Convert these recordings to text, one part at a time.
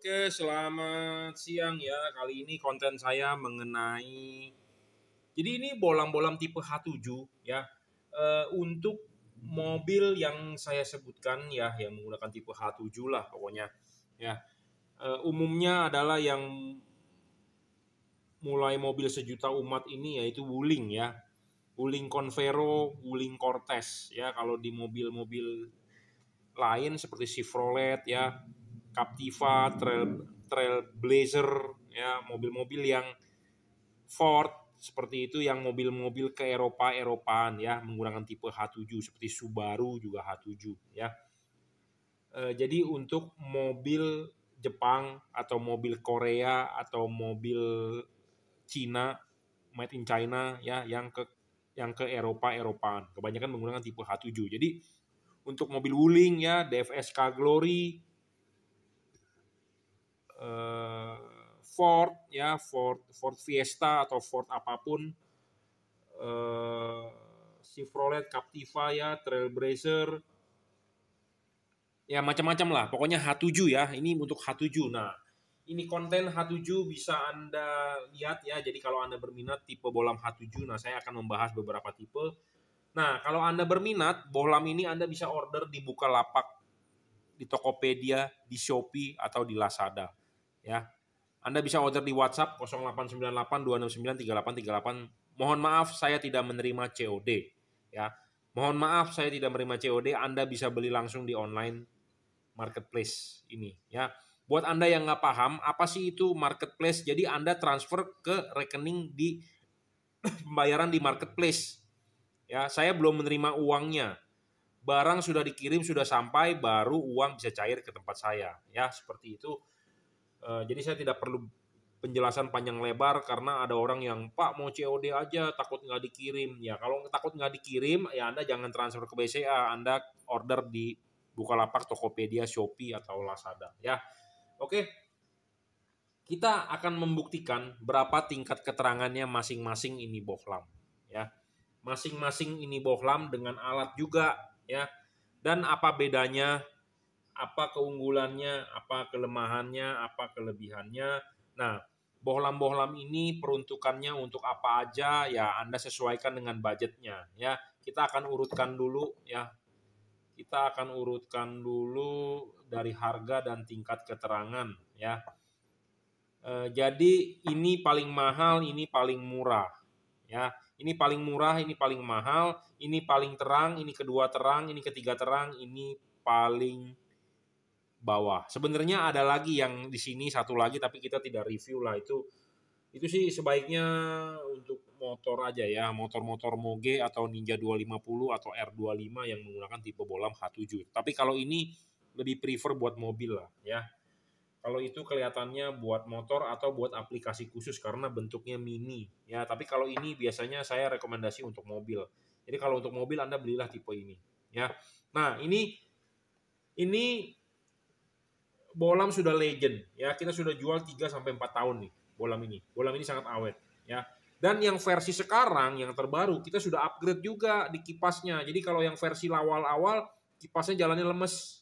Oke, selamat siang ya. Kali ini konten saya mengenai jadi ini bolam-bolam tipe H7 ya. E, untuk mobil yang saya sebutkan ya yang menggunakan tipe H7 lah pokoknya ya. E, umumnya adalah yang mulai mobil sejuta umat ini yaitu Wuling ya. Wuling Convero, Wuling Cortez ya kalau di mobil-mobil lain seperti Chevrolet ya. Captiva, Trail Trailblazer, ya mobil-mobil yang Ford seperti itu yang mobil-mobil ke Eropa Eropaan ya menggunakan tipe H7 seperti Subaru juga H7 ya. E, jadi untuk mobil Jepang atau mobil Korea atau mobil Cina made in China ya yang ke yang ke Eropa Eropaan kebanyakan menggunakan tipe H7. Jadi untuk mobil Wuling ya DFSK Glory eh, Ford ya Ford Ford Fiesta atau Ford apapun eh, Chevrolet Captiva ya Trailblazer ya macam-macam lah pokoknya H7 ya ini untuk H7 nah ini konten H7 bisa Anda lihat ya jadi kalau Anda berminat tipe bolam H7 nah saya akan membahas beberapa tipe nah kalau Anda berminat bolam ini Anda bisa order di Bukalapak di Tokopedia, di Shopee, atau di Lazada ya. Anda bisa order di WhatsApp 0898 269 3838. Mohon maaf saya tidak menerima COD ya. Mohon maaf saya tidak menerima COD, Anda bisa beli langsung di online marketplace ini ya. Buat Anda yang nggak paham, apa sih itu marketplace? Jadi Anda transfer ke rekening di pembayaran di marketplace. Ya, saya belum menerima uangnya. Barang sudah dikirim, sudah sampai, baru uang bisa cair ke tempat saya. Ya, seperti itu. Eh, jadi saya tidak perlu penjelasan panjang lebar karena ada orang yang Pak mau COD aja takut nggak dikirim. Ya kalau takut nggak dikirim ya Anda jangan transfer ke BCA, Anda order di Bukalapak, Tokopedia, Shopee atau Lazada ya. Oke. Kita akan membuktikan berapa tingkat keterangannya masing-masing ini bohlam ya. Masing-masing ini bohlam dengan alat juga ya. Dan apa bedanya apa keunggulannya, apa kelemahannya, apa kelebihannya. Nah, bohlam-bohlam ini peruntukannya untuk apa aja ya Anda sesuaikan dengan budgetnya ya. Kita akan urutkan dulu ya. Kita akan urutkan dulu dari harga dan tingkat keterangan ya. E, jadi ini paling mahal, ini paling murah ya. Ini paling murah, ini paling mahal, ini paling terang, ini kedua terang, ini ketiga terang, ini paling bawah. Sebenarnya ada lagi yang di sini satu lagi tapi kita tidak review lah itu itu sih sebaiknya untuk motor aja ya, motor-motor Moge atau Ninja 250 atau R25 yang menggunakan tipe bolam H7. Tapi kalau ini lebih prefer buat mobil lah ya. Kalau itu kelihatannya buat motor atau buat aplikasi khusus karena bentuknya mini ya. Tapi kalau ini biasanya saya rekomendasi untuk mobil. Jadi kalau untuk mobil Anda belilah tipe ini ya. Nah, ini ini bolam sudah legend ya kita sudah jual 3 sampai 4 tahun nih bolam ini bolam ini sangat awet ya dan yang versi sekarang yang terbaru kita sudah upgrade juga di kipasnya jadi kalau yang versi awal-awal kipasnya jalannya lemes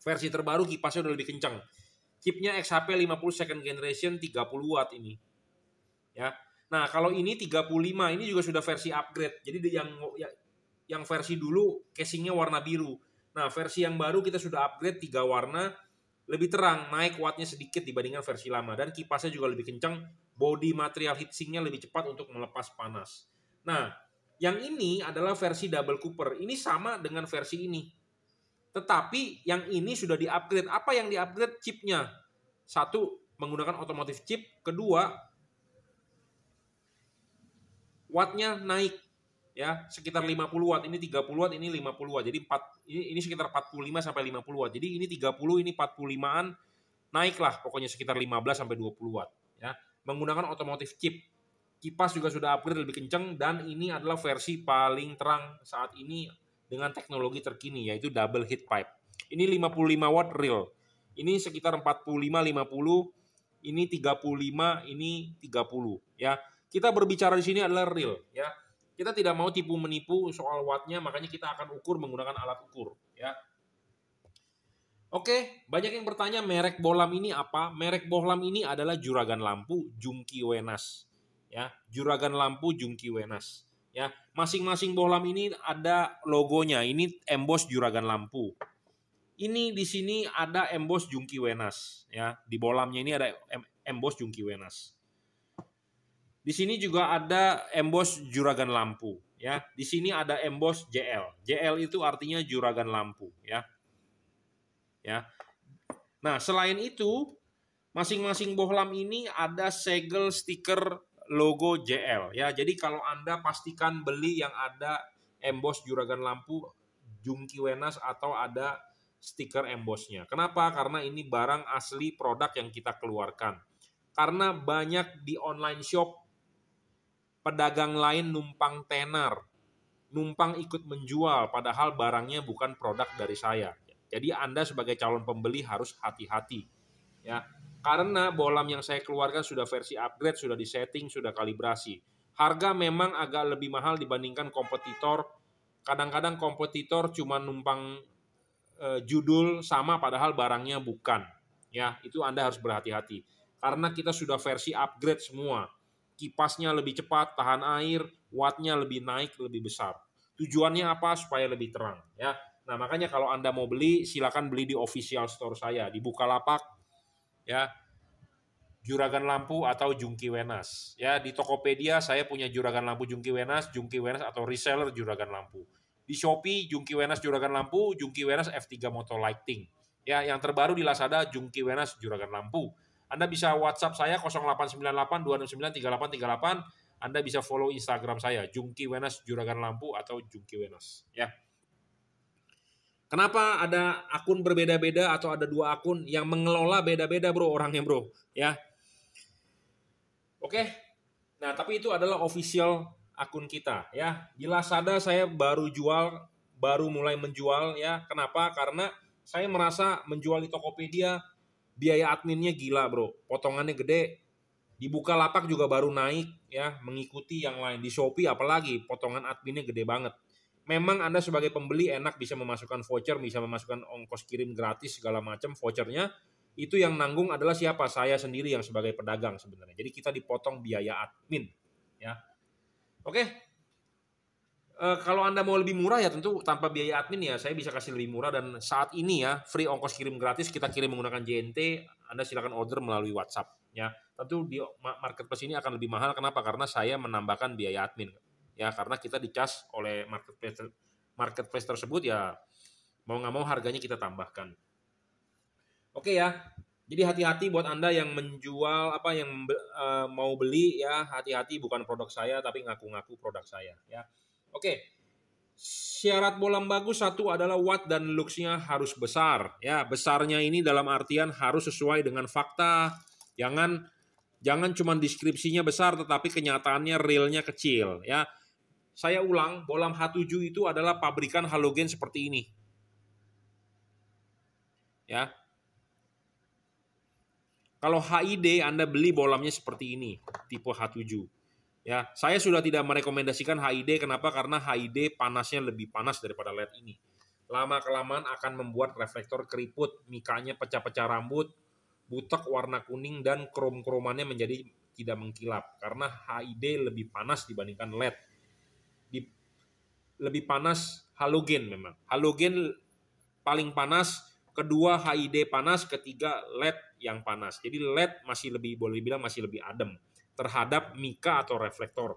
versi terbaru kipasnya udah lebih kencang chipnya XHP 50 second generation 30 watt ini ya nah kalau ini 35 ini juga sudah versi upgrade jadi yang ya, yang versi dulu casingnya warna biru nah versi yang baru kita sudah upgrade tiga warna lebih terang, naik wattnya sedikit dibandingkan versi lama dan kipasnya juga lebih kencang, body material heatsinknya lebih cepat untuk melepas panas. Nah, yang ini adalah versi double cooper. Ini sama dengan versi ini. Tetapi yang ini sudah di Apa yang di Chipnya. Satu, menggunakan otomotif chip. Kedua, wattnya naik ya sekitar 50 watt ini 30 watt ini 50 watt jadi 4 ini ini sekitar 45 sampai 50 watt jadi ini 30 ini 45an naiklah pokoknya sekitar 15 sampai 20 watt ya menggunakan otomotif chip kipas juga sudah upgrade lebih kenceng dan ini adalah versi paling terang saat ini dengan teknologi terkini yaitu double heat pipe ini 55 watt real ini sekitar 45 50 ini 35 ini 30 ya kita berbicara di sini adalah real ya kita tidak mau tipu menipu soal wattnya, makanya kita akan ukur menggunakan alat ukur, ya. Oke, banyak yang bertanya merek bohlam ini apa? Merek bohlam ini adalah juragan lampu Jungki Wenas, ya. Juragan lampu Jungki Wenas, ya. Masing-masing bohlam ini ada logonya. Ini emboss juragan lampu. Ini di sini ada emboss Jungki Wenas, ya. Di bohlamnya ini ada emboss Jungki Wenas. Di sini juga ada emboss juragan lampu ya. Di sini ada emboss JL. JL itu artinya juragan lampu ya. Ya. Nah, selain itu masing-masing bohlam ini ada segel stiker logo JL ya. Jadi kalau Anda pastikan beli yang ada emboss juragan lampu Jungki Wenas atau ada stiker embossnya. Kenapa? Karena ini barang asli produk yang kita keluarkan. Karena banyak di online shop pedagang lain numpang tenar, numpang ikut menjual padahal barangnya bukan produk dari saya. Jadi Anda sebagai calon pembeli harus hati-hati. Ya, karena bolam yang saya keluarkan sudah versi upgrade, sudah disetting, sudah kalibrasi. Harga memang agak lebih mahal dibandingkan kompetitor. Kadang-kadang kompetitor cuma numpang eh, judul sama padahal barangnya bukan. Ya, itu Anda harus berhati-hati. Karena kita sudah versi upgrade semua kipasnya lebih cepat, tahan air, wattnya lebih naik, lebih besar. Tujuannya apa? Supaya lebih terang, ya. Nah, makanya kalau Anda mau beli, silakan beli di official store saya, di Bukalapak, ya. Juragan Lampu atau Jungki Wenas. Ya, di Tokopedia saya punya Juragan Lampu Jungki Wenas, Jungki Wenas atau reseller Juragan Lampu. Di Shopee Jungki Wenas Juragan Lampu, Jungki Wenas F3 Motor Lighting. Ya, yang terbaru di Lazada Jungki Wenas Juragan Lampu. Anda bisa WhatsApp saya 0898 269 3838. Anda bisa follow Instagram saya Jungki Wenas Juragan Lampu atau Jungki Wenas ya. Kenapa ada akun berbeda-beda atau ada dua akun yang mengelola beda-beda bro orangnya bro ya. Oke. Nah, tapi itu adalah official akun kita ya. Jelas sadar saya baru jual, baru mulai menjual ya. Kenapa? Karena saya merasa menjual di Tokopedia biaya adminnya gila bro potongannya gede dibuka lapak juga baru naik ya mengikuti yang lain di Shopee apalagi potongan adminnya gede banget memang Anda sebagai pembeli enak bisa memasukkan voucher bisa memasukkan ongkos kirim gratis segala macam vouchernya itu yang nanggung adalah siapa saya sendiri yang sebagai pedagang sebenarnya jadi kita dipotong biaya admin ya oke Eh, kalau Anda mau lebih murah ya tentu tanpa biaya admin ya saya bisa kasih lebih murah dan saat ini ya free ongkos kirim gratis kita kirim menggunakan JNT Anda silakan order melalui WhatsApp ya tentu di marketplace ini akan lebih mahal kenapa karena saya menambahkan biaya admin ya karena kita dicas oleh marketplace marketplace tersebut ya mau nggak mau harganya kita tambahkan oke ya jadi hati-hati buat Anda yang menjual apa yang uh, mau beli ya hati-hati bukan produk saya tapi ngaku-ngaku produk saya ya Oke. Syarat bolam bagus satu adalah watt dan luxnya nya harus besar. Ya, besarnya ini dalam artian harus sesuai dengan fakta. Jangan jangan cuma deskripsinya besar tetapi kenyataannya realnya kecil, ya. Saya ulang, bolam H7 itu adalah pabrikan halogen seperti ini. Ya. Kalau HID Anda beli bolamnya seperti ini, tipe H7. Ya, saya sudah tidak merekomendasikan HID kenapa? Karena HID panasnya lebih panas daripada LED ini. Lama kelamaan akan membuat reflektor keriput, mikanya pecah-pecah rambut, butek warna kuning dan krom-kromannya menjadi tidak mengkilap karena HID lebih panas dibandingkan LED. Di, lebih panas halogen memang. Halogen paling panas, kedua HID panas, ketiga LED yang panas. Jadi LED masih lebih boleh bilang masih lebih adem terhadap mika atau reflektor.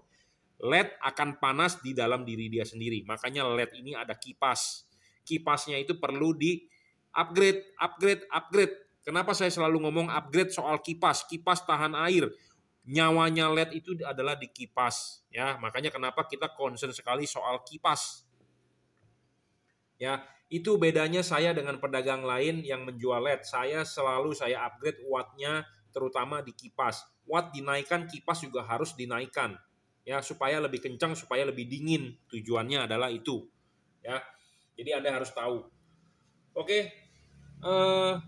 LED akan panas di dalam diri dia sendiri. Makanya LED ini ada kipas. Kipasnya itu perlu di upgrade, upgrade, upgrade. Kenapa saya selalu ngomong upgrade soal kipas? Kipas tahan air. Nyawanya LED itu adalah di kipas, ya. Makanya kenapa kita concern sekali soal kipas. Ya, itu bedanya saya dengan pedagang lain yang menjual LED. Saya selalu saya upgrade wattnya terutama di kipas. Watt dinaikkan, kipas juga harus dinaikkan. Ya, supaya lebih kencang, supaya lebih dingin. Tujuannya adalah itu. Ya. Jadi Anda harus tahu. Oke. Uh,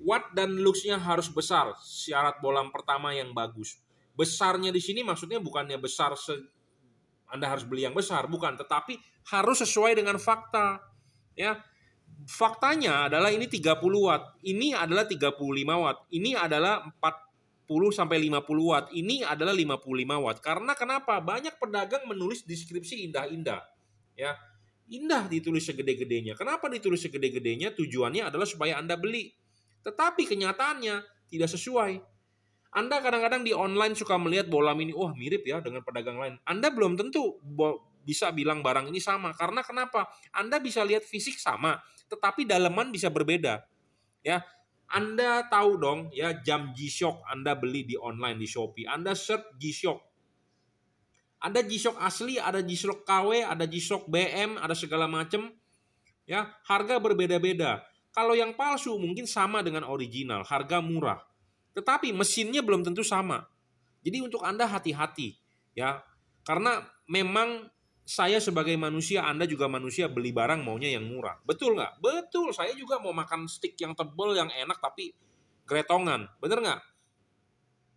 watt dan looks-nya harus besar. Syarat bolam pertama yang bagus. Besarnya di sini maksudnya bukannya besar se Anda harus beli yang besar, bukan, tetapi harus sesuai dengan fakta. Ya, faktanya adalah ini 30 watt, ini adalah 35 watt, ini adalah 40 sampai 50 watt, ini adalah 55 watt. Karena kenapa? Banyak pedagang menulis deskripsi indah-indah. Ya. Indah ditulis segede-gedenya. Kenapa ditulis segede-gedenya? Tujuannya adalah supaya Anda beli. Tetapi kenyataannya tidak sesuai. Anda kadang-kadang di online suka melihat bola mini, wah oh, mirip ya dengan pedagang lain. Anda belum tentu bisa bilang barang ini sama. Karena kenapa? Anda bisa lihat fisik sama, tetapi daleman bisa berbeda. Ya, Anda tahu dong ya jam G-Shock Anda beli di online di Shopee, Anda search G-Shock. Ada G-Shock asli, ada G-Shock KW, ada G-Shock BM, ada segala macam. Ya, harga berbeda-beda. Kalau yang palsu mungkin sama dengan original, harga murah. Tetapi mesinnya belum tentu sama. Jadi untuk Anda hati-hati ya. Karena memang saya sebagai manusia, Anda juga manusia beli barang maunya yang murah. Betul nggak? Betul, saya juga mau makan stick yang tebal yang enak, tapi gretongan. Bener nggak?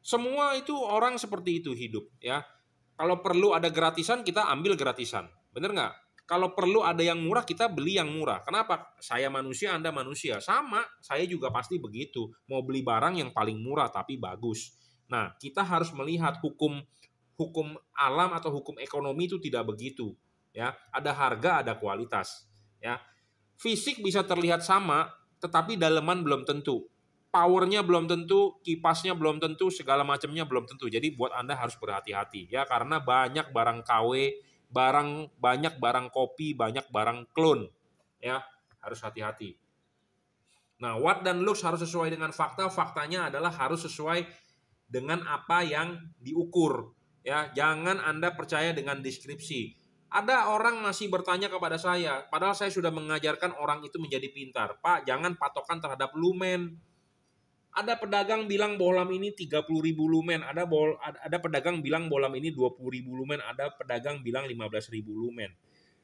Semua itu orang seperti itu hidup ya. Kalau perlu ada gratisan, kita ambil gratisan. Bener nggak? Kalau perlu ada yang murah, kita beli yang murah. Kenapa? Saya manusia, Anda manusia. Sama, saya juga pasti begitu. Mau beli barang yang paling murah tapi bagus. Nah, kita harus melihat hukum hukum alam atau hukum ekonomi itu tidak begitu ya ada harga ada kualitas ya fisik bisa terlihat sama tetapi daleman belum tentu powernya belum tentu kipasnya belum tentu segala macamnya belum tentu jadi buat anda harus berhati-hati ya karena banyak barang KW barang banyak barang kopi banyak barang klon ya harus hati-hati nah what dan looks harus sesuai dengan fakta faktanya adalah harus sesuai dengan apa yang diukur Ya, jangan Anda percaya dengan deskripsi. Ada orang masih bertanya kepada saya, padahal saya sudah mengajarkan orang itu menjadi pintar. Pak, jangan patokan terhadap lumen. Ada pedagang bilang bolam ini puluh ribu lumen, ada bol, ada pedagang bilang bolam ini puluh ribu lumen, ada pedagang bilang belas ribu lumen.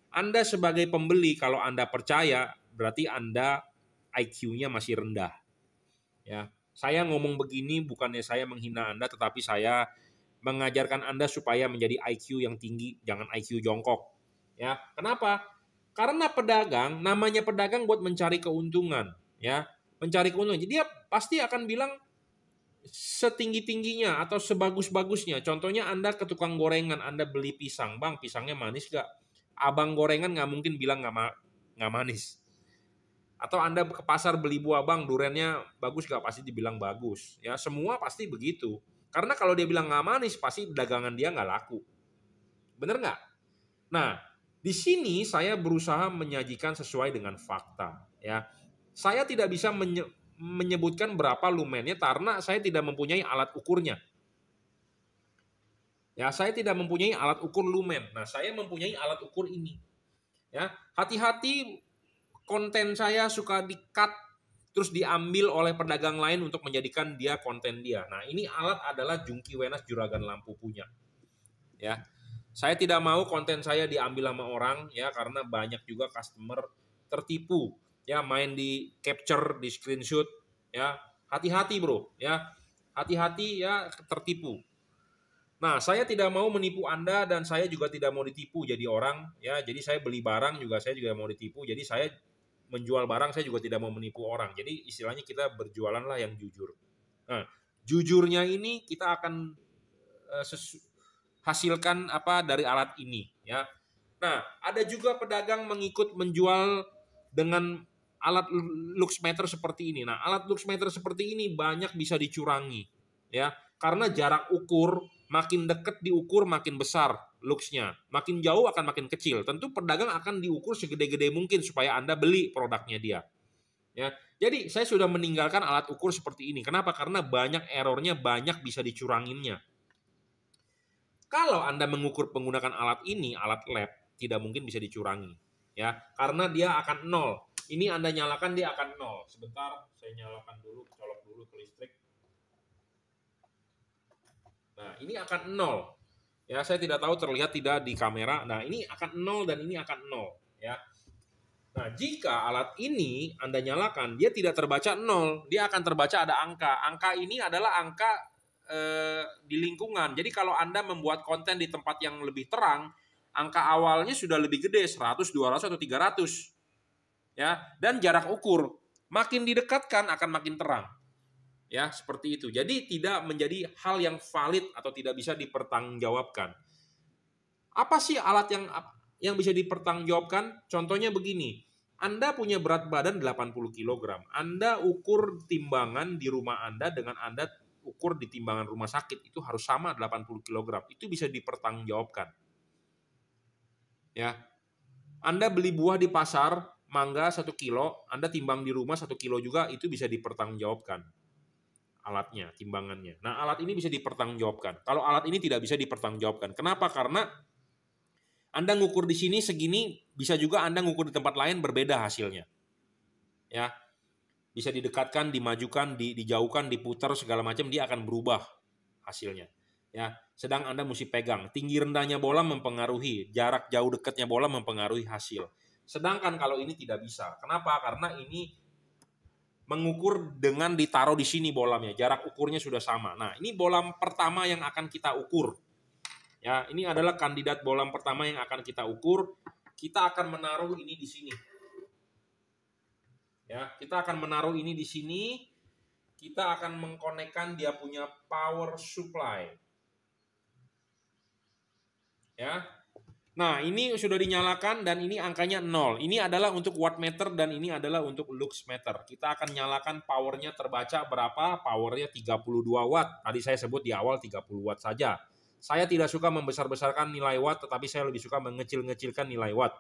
Anda sebagai pembeli kalau Anda percaya berarti Anda IQ-nya masih rendah. Ya, saya ngomong begini bukannya saya menghina Anda tetapi saya mengajarkan Anda supaya menjadi IQ yang tinggi, jangan IQ jongkok. Ya, kenapa? Karena pedagang, namanya pedagang buat mencari keuntungan, ya. Mencari keuntungan. Jadi dia pasti akan bilang setinggi-tingginya atau sebagus-bagusnya. Contohnya Anda ke tukang gorengan, Anda beli pisang, Bang, pisangnya manis gak? Abang gorengan nggak mungkin bilang nggak ma nggak manis. Atau Anda ke pasar beli buah, Bang, durennya bagus gak? Pasti dibilang bagus. Ya, semua pasti begitu karena kalau dia bilang nggak manis, pasti dagangan dia nggak laku. Bener nggak? Nah, di sini saya berusaha menyajikan sesuai dengan fakta. Ya, saya tidak bisa menye menyebutkan berapa lumennya karena saya tidak mempunyai alat ukurnya. Ya, saya tidak mempunyai alat ukur lumen. Nah, saya mempunyai alat ukur ini. Ya, hati-hati konten saya suka dikat terus diambil oleh pedagang lain untuk menjadikan dia konten dia. Nah, ini alat adalah Jungki Wenas Juragan Lampu punya. Ya. Saya tidak mau konten saya diambil sama orang ya karena banyak juga customer tertipu ya main di capture, di screenshot ya. Hati-hati, Bro, ya. Hati-hati ya tertipu. Nah, saya tidak mau menipu Anda dan saya juga tidak mau ditipu jadi orang ya. Jadi saya beli barang juga saya juga mau ditipu. Jadi saya menjual barang saya juga tidak mau menipu orang. Jadi istilahnya kita berjualan lah yang jujur. Nah, jujurnya ini kita akan eh, hasilkan apa dari alat ini ya. Nah, ada juga pedagang mengikut menjual dengan alat meter seperti ini. Nah, alat meter seperti ini banyak bisa dicurangi ya. Karena jarak ukur makin dekat diukur makin besar looks Makin jauh akan makin kecil. Tentu pedagang akan diukur segede-gede mungkin supaya Anda beli produknya dia. Ya. Jadi saya sudah meninggalkan alat ukur seperti ini. Kenapa? Karena banyak errornya, banyak bisa dicuranginnya. Kalau Anda mengukur penggunaan alat ini, alat lab, tidak mungkin bisa dicurangi. Ya, karena dia akan nol. Ini Anda nyalakan dia akan nol. Sebentar, saya nyalakan dulu, colok dulu ke listrik. Nah, ini akan nol Ya, saya tidak tahu terlihat tidak di kamera. Nah, ini akan nol dan ini akan nol, ya. Nah, jika alat ini Anda nyalakan, dia tidak terbaca nol, dia akan terbaca ada angka. Angka ini adalah angka eh, di lingkungan. Jadi kalau Anda membuat konten di tempat yang lebih terang, angka awalnya sudah lebih gede, 100, 200, atau 300. Ya, dan jarak ukur makin didekatkan akan makin terang ya seperti itu. Jadi tidak menjadi hal yang valid atau tidak bisa dipertanggungjawabkan. Apa sih alat yang yang bisa dipertanggungjawabkan? Contohnya begini. Anda punya berat badan 80 kg. Anda ukur timbangan di rumah Anda dengan Anda ukur di timbangan rumah sakit itu harus sama 80 kg. Itu bisa dipertanggungjawabkan. Ya. Anda beli buah di pasar, mangga 1 kilo, Anda timbang di rumah 1 kilo juga itu bisa dipertanggungjawabkan alatnya, timbangannya. Nah, alat ini bisa dipertanggungjawabkan. Kalau alat ini tidak bisa dipertanggungjawabkan. Kenapa? Karena Anda ngukur di sini segini, bisa juga Anda ngukur di tempat lain berbeda hasilnya. Ya. Bisa didekatkan, dimajukan, di, dijauhkan, diputar segala macam dia akan berubah hasilnya. Ya, sedang Anda mesti pegang. Tinggi rendahnya bola mempengaruhi, jarak jauh dekatnya bola mempengaruhi hasil. Sedangkan kalau ini tidak bisa. Kenapa? Karena ini mengukur dengan ditaruh di sini bolamnya. Jarak ukurnya sudah sama. Nah, ini bolam pertama yang akan kita ukur. Ya, ini adalah kandidat bolam pertama yang akan kita ukur. Kita akan menaruh ini di sini. Ya, kita akan menaruh ini di sini. Kita akan mengkonekkan dia punya power supply. Ya. Nah, ini sudah dinyalakan dan ini angkanya 0. Ini adalah untuk watt meter dan ini adalah untuk lux meter. Kita akan nyalakan powernya terbaca berapa? Powernya 32 watt. Tadi saya sebut di awal 30 watt saja. Saya tidak suka membesar-besarkan nilai watt, tetapi saya lebih suka mengecil-ngecilkan nilai watt.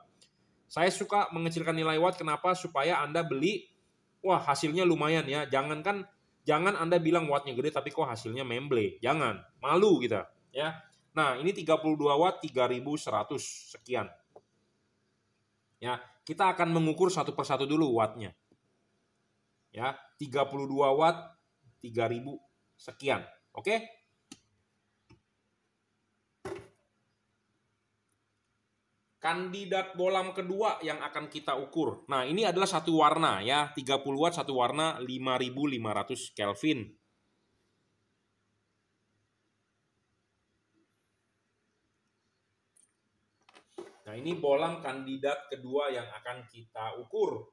Saya suka mengecilkan nilai watt, kenapa? Supaya Anda beli, wah hasilnya lumayan ya. Jangankan, jangan Anda bilang wattnya gede, tapi kok hasilnya memble. Jangan, malu kita. Ya, Nah, ini 32 watt 3100 sekian. Ya, kita akan mengukur satu persatu dulu wattnya. Ya, 32 watt 3000 sekian. Oke? Kandidat bolam kedua yang akan kita ukur. Nah, ini adalah satu warna ya, 30 watt satu warna 5500 Kelvin. ini bolam kandidat kedua yang akan kita ukur.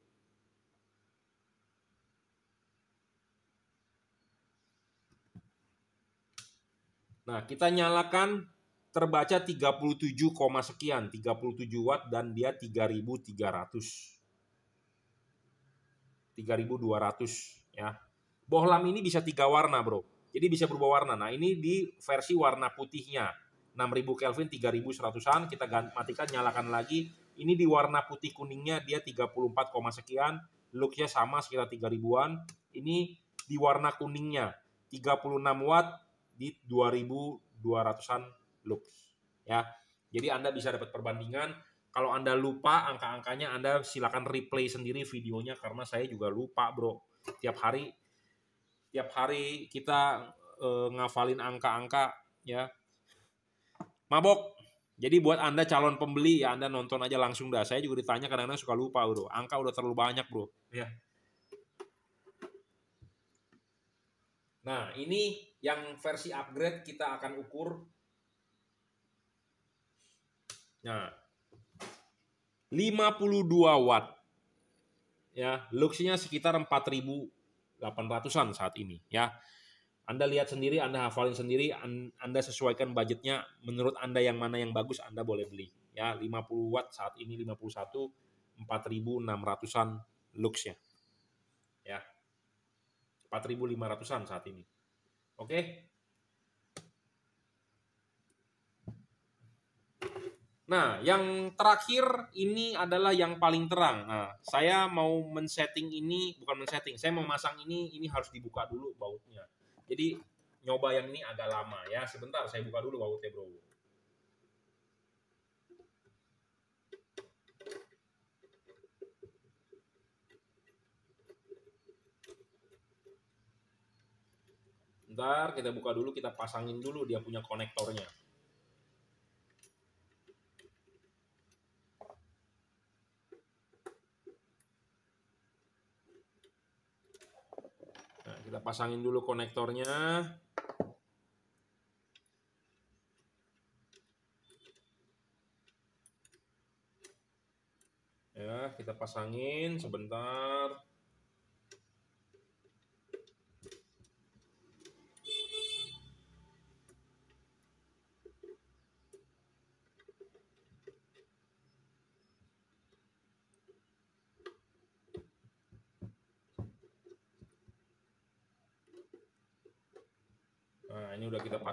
Nah, kita nyalakan terbaca 37, sekian, 37 watt dan dia 3300. 3200 ya. Bohlam ini bisa tiga warna, Bro. Jadi bisa berubah warna. Nah, ini di versi warna putihnya. 6000 Kelvin 3100-an kita matikan nyalakan lagi ini di warna putih kuningnya dia 34, sekian looknya sama sekitar 3000-an ini di warna kuningnya 36 watt di 2200-an lux ya jadi Anda bisa dapat perbandingan kalau Anda lupa angka-angkanya Anda silakan replay sendiri videonya karena saya juga lupa bro tiap hari tiap hari kita e, ngafalin angka-angka ya mabok. Jadi buat Anda calon pembeli ya Anda nonton aja langsung dah. Saya juga ditanya kadang-kadang suka lupa, Bro. Angka udah terlalu banyak, Bro. Iya. Nah, ini yang versi upgrade kita akan ukur. Nah, 52 watt. Ya, luxnya sekitar 4800-an saat ini ya. Anda lihat sendiri, Anda hafalin sendiri, Anda sesuaikan budgetnya menurut Anda yang mana yang bagus Anda boleh beli. Ya, 50 watt saat ini 51 4600-an lux ya. Ya. 4500-an saat ini. Oke. Nah, yang terakhir ini adalah yang paling terang. Nah, saya mau men-setting ini, bukan men-setting, saya mau masang ini, ini harus dibuka dulu bautnya jadi nyoba yang ini agak lama ya. Sebentar saya buka dulu bautnya bro. Bentar kita buka dulu, kita pasangin dulu dia punya konektornya. pasangin dulu konektornya. Ya, kita pasangin sebentar.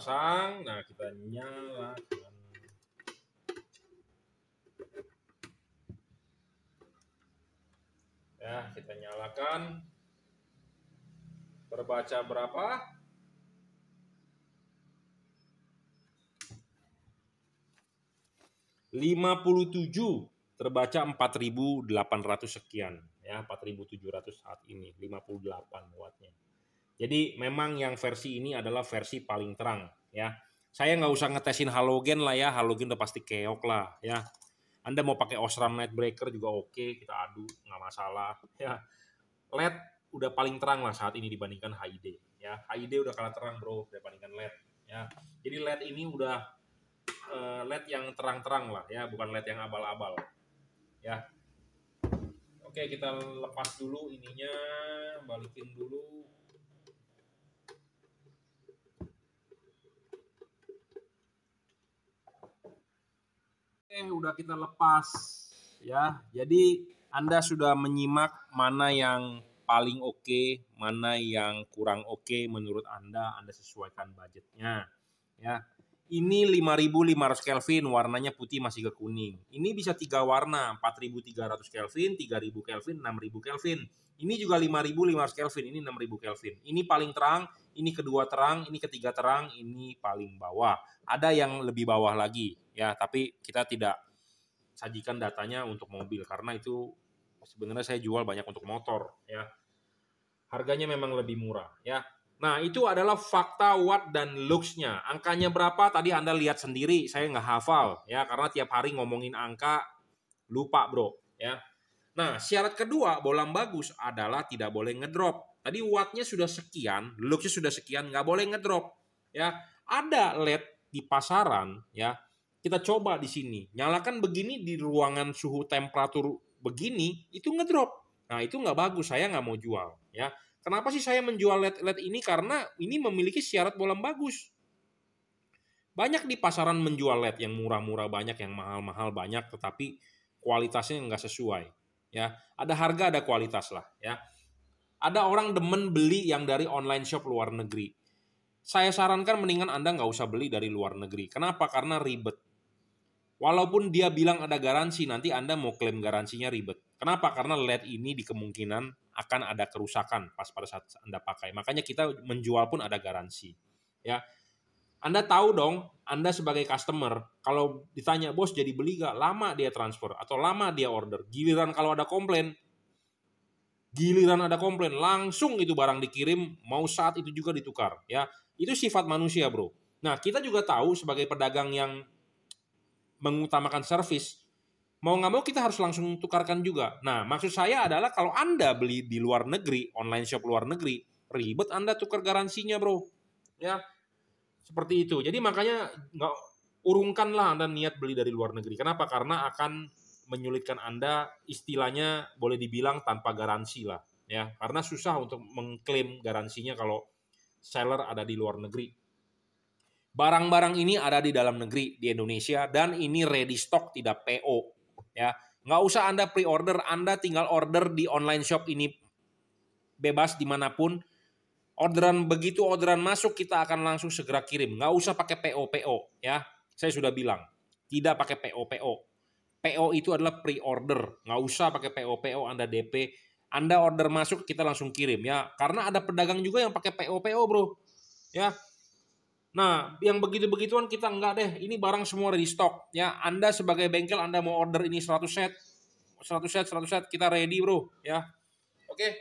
pasang nah kita nyalakan ya kita nyalakan terbaca berapa lima puluh tujuh terbaca empat ribu delapan ratus sekian ya empat ribu tujuh ratus saat ini lima puluh delapan wattnya jadi memang yang versi ini adalah versi paling terang ya. Saya nggak usah ngetesin halogen lah ya, halogen udah pasti keok lah ya. Anda mau pakai Osram Nightbreaker juga oke, okay, kita adu nggak masalah ya. LED udah paling terang lah saat ini dibandingkan HID ya. HID udah kalah terang bro dibandingkan LED ya. Jadi LED ini udah uh, LED yang terang-terang lah ya, bukan LED yang abal-abal ya. Oke, kita lepas dulu ininya, balikin dulu Oke, udah kita lepas ya. Jadi Anda sudah menyimak mana yang paling oke, okay, mana yang kurang oke okay menurut Anda, Anda sesuaikan budgetnya ya. Ini 5500 Kelvin, warnanya putih masih ke kuning. Ini bisa tiga warna, 4300 Kelvin, 3000 Kelvin, 6000 Kelvin. Ini juga 5500 Kelvin, ini 6000 Kelvin. Ini paling terang, ini kedua terang, ini ketiga terang, ini paling bawah. Ada yang lebih bawah lagi ya, tapi kita tidak sajikan datanya untuk mobil karena itu sebenarnya saya jual banyak untuk motor ya. Harganya memang lebih murah ya. Nah, itu adalah fakta watt dan lux-nya. Angkanya berapa tadi Anda lihat sendiri, saya nggak hafal ya karena tiap hari ngomongin angka lupa, Bro, ya. Nah, syarat kedua bolam bagus adalah tidak boleh ngedrop. Tadi wattnya sudah sekian, luxnya sudah sekian, nggak boleh ngedrop. Ya, ada LED di pasaran ya. Kita coba di sini. Nyalakan begini di ruangan suhu temperatur begini, itu ngedrop. Nah, itu nggak bagus. Saya nggak mau jual. Ya, kenapa sih saya menjual LED LED ini? Karena ini memiliki syarat bolam bagus. Banyak di pasaran menjual LED yang murah-murah banyak, yang mahal-mahal banyak, tetapi kualitasnya nggak sesuai. Ya, ada harga, ada kualitas lah. Ya, ada orang demen beli yang dari online shop luar negeri. Saya sarankan mendingan Anda nggak usah beli dari luar negeri. Kenapa? Karena ribet. Walaupun dia bilang ada garansi, nanti Anda mau klaim garansinya ribet. Kenapa? Karena LED ini di kemungkinan akan ada kerusakan pas pada saat Anda pakai. Makanya kita menjual pun ada garansi. Ya. Anda tahu dong, Anda sebagai customer, kalau ditanya, bos jadi beli nggak Lama dia transfer atau lama dia order. Giliran kalau ada komplain, giliran ada komplain langsung itu barang dikirim mau saat itu juga ditukar ya itu sifat manusia bro nah kita juga tahu sebagai pedagang yang mengutamakan servis mau nggak mau kita harus langsung tukarkan juga nah maksud saya adalah kalau anda beli di luar negeri online shop luar negeri ribet anda tukar garansinya bro ya seperti itu jadi makanya nggak urungkanlah anda niat beli dari luar negeri kenapa karena akan menyulitkan Anda istilahnya boleh dibilang tanpa garansi lah ya karena susah untuk mengklaim garansinya kalau seller ada di luar negeri. Barang-barang ini ada di dalam negeri di Indonesia dan ini ready stock tidak PO ya. Nggak usah Anda pre-order, Anda tinggal order di online shop ini bebas dimanapun. Orderan begitu orderan masuk kita akan langsung segera kirim. Nggak usah pakai PO PO ya. Saya sudah bilang tidak pakai PO PO PO itu adalah pre-order, nggak usah pakai PO PO Anda DP, Anda order masuk kita langsung kirim ya, karena ada pedagang juga yang pakai PO PO bro, ya. Nah, yang begitu-begituan kita nggak deh, ini barang semua ready stock ya. Anda sebagai bengkel Anda mau order ini 100 set, 100 set, 100 set kita ready bro ya. Oke,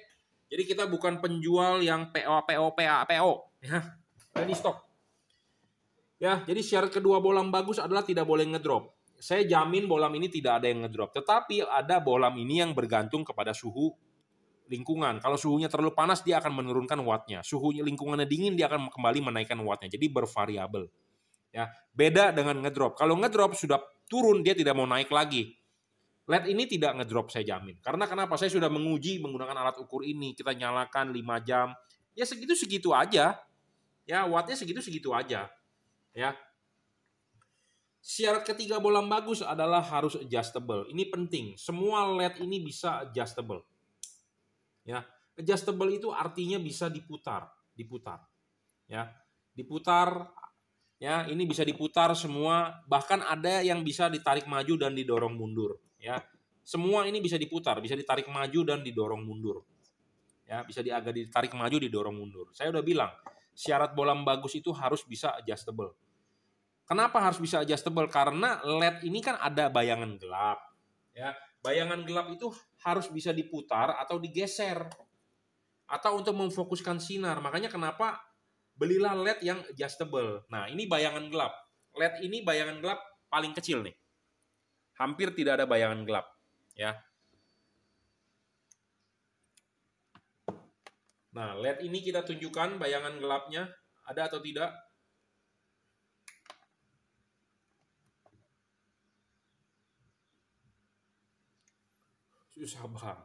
jadi kita bukan penjual yang PO PO PA PO ya, ready stock. Ya, jadi syarat kedua bolang bagus adalah tidak boleh ngedrop saya jamin bohlam ini tidak ada yang ngedrop. Tetapi ada bohlam ini yang bergantung kepada suhu lingkungan. Kalau suhunya terlalu panas, dia akan menurunkan wattnya. Suhunya lingkungannya dingin, dia akan kembali menaikkan wattnya. Jadi bervariabel. Ya, beda dengan ngedrop. Kalau ngedrop sudah turun, dia tidak mau naik lagi. LED ini tidak ngedrop saya jamin. Karena kenapa? Saya sudah menguji menggunakan alat ukur ini. Kita nyalakan 5 jam. Ya segitu-segitu aja. Ya, wattnya segitu-segitu aja. Ya, Syarat ketiga bola bagus adalah harus adjustable. Ini penting. Semua LED ini bisa adjustable. Ya, adjustable itu artinya bisa diputar, diputar. Ya, diputar ya, ini bisa diputar semua, bahkan ada yang bisa ditarik maju dan didorong mundur, ya. Semua ini bisa diputar, bisa ditarik maju dan didorong mundur. Ya, bisa di, ditarik maju, didorong mundur. Saya udah bilang, syarat bola bagus itu harus bisa adjustable. Kenapa harus bisa adjustable? Karena LED ini kan ada bayangan gelap. Ya, bayangan gelap itu harus bisa diputar atau digeser atau untuk memfokuskan sinar. Makanya kenapa belilah LED yang adjustable. Nah, ini bayangan gelap. LED ini bayangan gelap paling kecil nih. Hampir tidak ada bayangan gelap, ya. Nah, LED ini kita tunjukkan bayangan gelapnya ada atau tidak. Yusabha.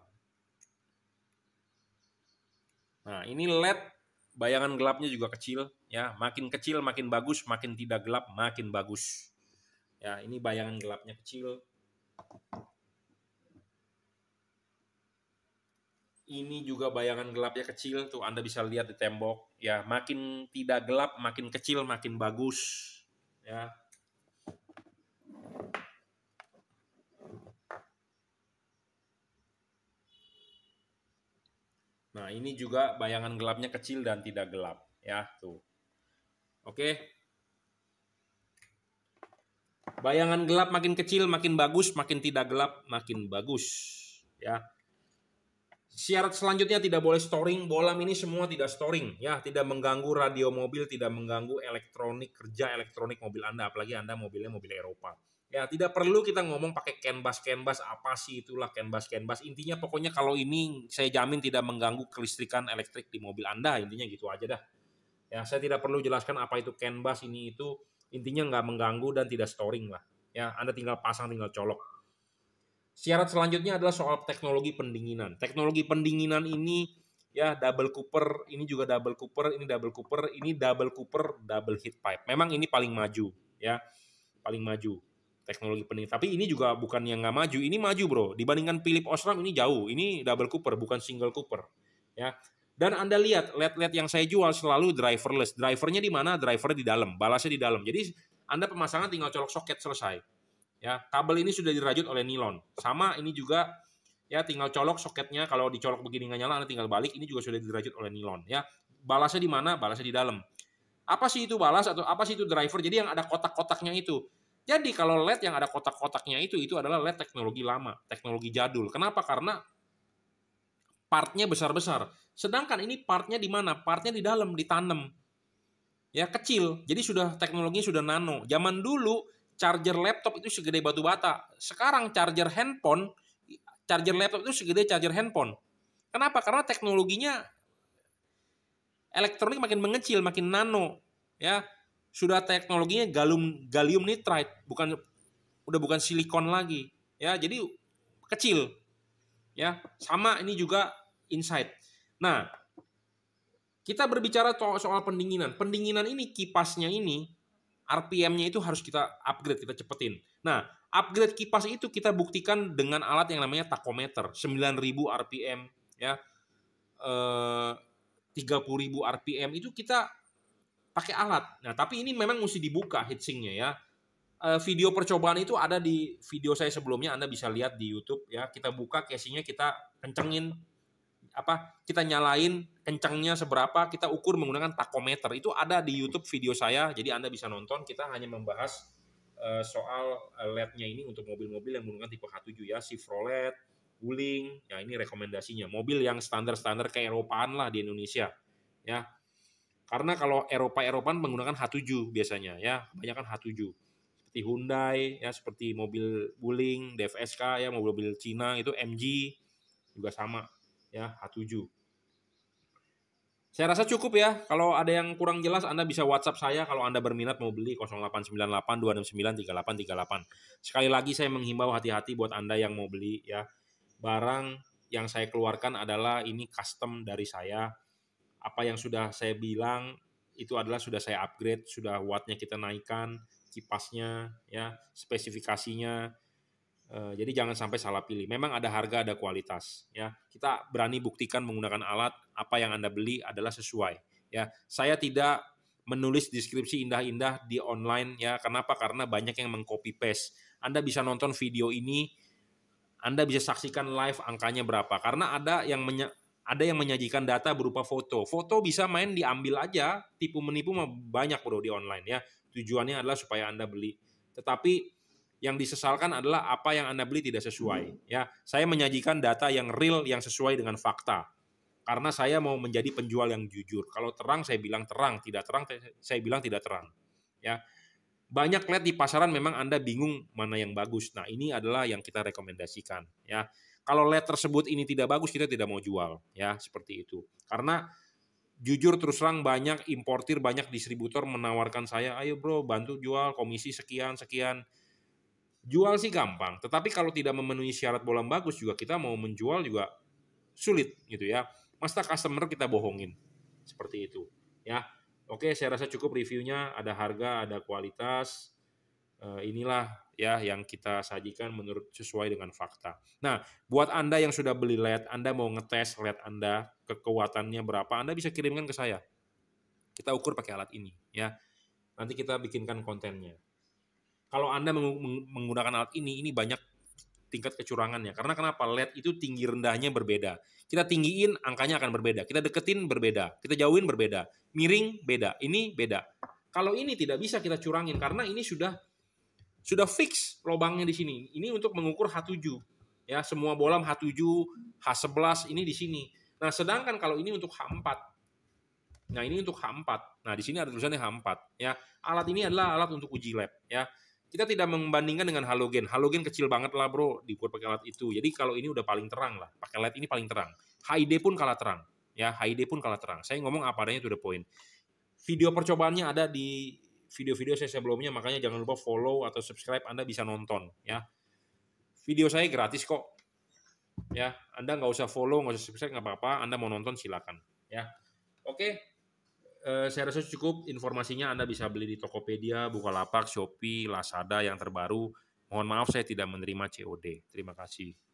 Nah, ini LED bayangan gelapnya juga kecil ya, makin kecil makin bagus, makin tidak gelap makin bagus. Ya, ini bayangan gelapnya kecil. Ini juga bayangan gelapnya kecil tuh Anda bisa lihat di tembok ya, makin tidak gelap makin kecil makin bagus ya. Nah, ini juga bayangan gelapnya kecil dan tidak gelap, ya, tuh. Oke. Bayangan gelap makin kecil makin bagus, makin tidak gelap makin bagus, ya. Syarat selanjutnya tidak boleh storing, bolam ini semua tidak storing, ya, tidak mengganggu radio mobil, tidak mengganggu elektronik kerja elektronik mobil Anda, apalagi Anda mobilnya mobil Eropa. Ya, tidak perlu kita ngomong pakai canvas-canvas apa sih itulah canvas-canvas. Intinya pokoknya kalau ini saya jamin tidak mengganggu kelistrikan elektrik di mobil Anda. Intinya gitu aja dah. Ya, saya tidak perlu jelaskan apa itu canvas ini itu. Intinya nggak mengganggu dan tidak storing lah. Ya, Anda tinggal pasang, tinggal colok. Syarat selanjutnya adalah soal teknologi pendinginan. Teknologi pendinginan ini ya double cooper, ini juga double cooper, ini double cooper, ini double cooper, double heat pipe. Memang ini paling maju ya, paling maju teknologi pendingin. Tapi ini juga bukan yang nggak maju, ini maju bro. Dibandingkan Philip Osram ini jauh, ini double Cooper bukan single Cooper. Ya. Dan Anda lihat, LED-LED yang saya jual selalu driverless. Drivernya di mana? Driver di dalam, balasnya di dalam. Jadi Anda pemasangan tinggal colok soket selesai. Ya, kabel ini sudah dirajut oleh nilon. Sama ini juga ya tinggal colok soketnya kalau dicolok begini nggak nyala Anda tinggal balik ini juga sudah dirajut oleh nilon ya. Balasnya di mana? Balasnya di dalam. Apa sih itu balas atau apa sih itu driver? Jadi yang ada kotak-kotaknya itu jadi kalau LED yang ada kotak-kotaknya itu, itu adalah LED teknologi lama, teknologi jadul. Kenapa? Karena partnya besar-besar. Sedangkan ini partnya di mana? Partnya di dalam, ditanam. Ya, kecil. Jadi sudah teknologinya sudah nano. Zaman dulu charger laptop itu segede batu bata. Sekarang charger handphone, charger laptop itu segede charger handphone. Kenapa? Karena teknologinya elektronik makin mengecil, makin nano. Ya, sudah teknologinya galum gallium nitride bukan udah bukan silikon lagi ya jadi kecil ya sama ini juga insight nah kita berbicara soal pendinginan pendinginan ini kipasnya ini RPM-nya itu harus kita upgrade kita cepetin nah upgrade kipas itu kita buktikan dengan alat yang namanya takometer 9000 RPM ya eh, 30000 RPM itu kita pakai alat. Nah, tapi ini memang mesti dibuka hitchingnya ya. Eh, video percobaan itu ada di video saya sebelumnya Anda bisa lihat di YouTube ya. Kita buka casingnya kita kencengin apa kita nyalain kencengnya seberapa kita ukur menggunakan takometer itu ada di YouTube video saya jadi anda bisa nonton kita hanya membahas eh, soal eh, LED-nya ini untuk mobil-mobil yang menggunakan tipe H7 ya Chevrolet, Wuling ya ini rekomendasinya mobil yang standar-standar kayak Eropaan lah di Indonesia ya karena kalau Eropa-Eropa kan menggunakan H7 biasanya ya, kebanyakan H7. Seperti Hyundai ya, seperti mobil Wuling, DFSK ya, mobil-mobil Cina itu MG juga sama ya, H7. Saya rasa cukup ya. Kalau ada yang kurang jelas Anda bisa WhatsApp saya kalau Anda berminat mau beli 0898 269 3838. Sekali lagi saya menghimbau hati-hati buat Anda yang mau beli ya. Barang yang saya keluarkan adalah ini custom dari saya apa yang sudah saya bilang itu adalah sudah saya upgrade, sudah wattnya kita naikkan, kipasnya, ya spesifikasinya. Eh, jadi jangan sampai salah pilih. Memang ada harga, ada kualitas. Ya, kita berani buktikan menggunakan alat apa yang anda beli adalah sesuai. Ya, saya tidak menulis deskripsi indah-indah di online. Ya, kenapa? Karena banyak yang mengcopy paste. Anda bisa nonton video ini, Anda bisa saksikan live angkanya berapa. Karena ada yang ada yang menyajikan data berupa foto. Foto bisa main diambil aja, tipu menipu banyak bro di online ya. Tujuannya adalah supaya Anda beli. Tetapi yang disesalkan adalah apa yang Anda beli tidak sesuai ya. Saya menyajikan data yang real yang sesuai dengan fakta. Karena saya mau menjadi penjual yang jujur. Kalau terang saya bilang terang, tidak terang saya bilang tidak terang. Ya. Banyak lihat di pasaran memang Anda bingung mana yang bagus. Nah, ini adalah yang kita rekomendasikan ya kalau led tersebut ini tidak bagus kita tidak mau jual ya seperti itu karena jujur terus terang banyak importir banyak distributor menawarkan saya ayo bro bantu jual komisi sekian sekian jual sih gampang tetapi kalau tidak memenuhi syarat bolam bagus juga kita mau menjual juga sulit gitu ya masa customer kita bohongin seperti itu ya oke saya rasa cukup reviewnya ada harga ada kualitas Eh, inilah ya yang kita sajikan menurut sesuai dengan fakta. Nah, buat Anda yang sudah beli LED, Anda mau ngetes LED Anda kekuatannya berapa, Anda bisa kirimkan ke saya. Kita ukur pakai alat ini ya. Nanti kita bikinkan kontennya. Kalau Anda menggunakan alat ini, ini banyak tingkat kecurangannya. Karena kenapa? LED itu tinggi rendahnya berbeda. Kita tinggiin angkanya akan berbeda. Kita deketin berbeda. Kita jauhin berbeda. Miring beda. Ini beda. Kalau ini tidak bisa kita curangin karena ini sudah sudah fix lobangnya di sini. Ini untuk mengukur H7. Ya, semua bolam H7, H11 ini di sini. Nah, sedangkan kalau ini untuk H4. Nah, ini untuk H4. Nah, di sini ada tulisannya H4 ya. Alat ini adalah alat untuk uji lab ya. Kita tidak membandingkan dengan halogen. Halogen kecil banget lah, Bro, diukur pakai alat itu. Jadi kalau ini udah paling terang lah. Pakai LED ini paling terang. HID pun kalah terang ya. HID pun kalah terang. Saya ngomong apa adanya itu the point. Video percobaannya ada di video-video saya sebelumnya makanya jangan lupa follow atau subscribe Anda bisa nonton ya. Video saya gratis kok. Ya, Anda nggak usah follow, nggak usah subscribe nggak apa-apa, Anda mau nonton silakan ya. Oke. Eh, saya rasa cukup informasinya Anda bisa beli di Tokopedia, Bukalapak, Shopee, Lazada yang terbaru. Mohon maaf saya tidak menerima COD. Terima kasih.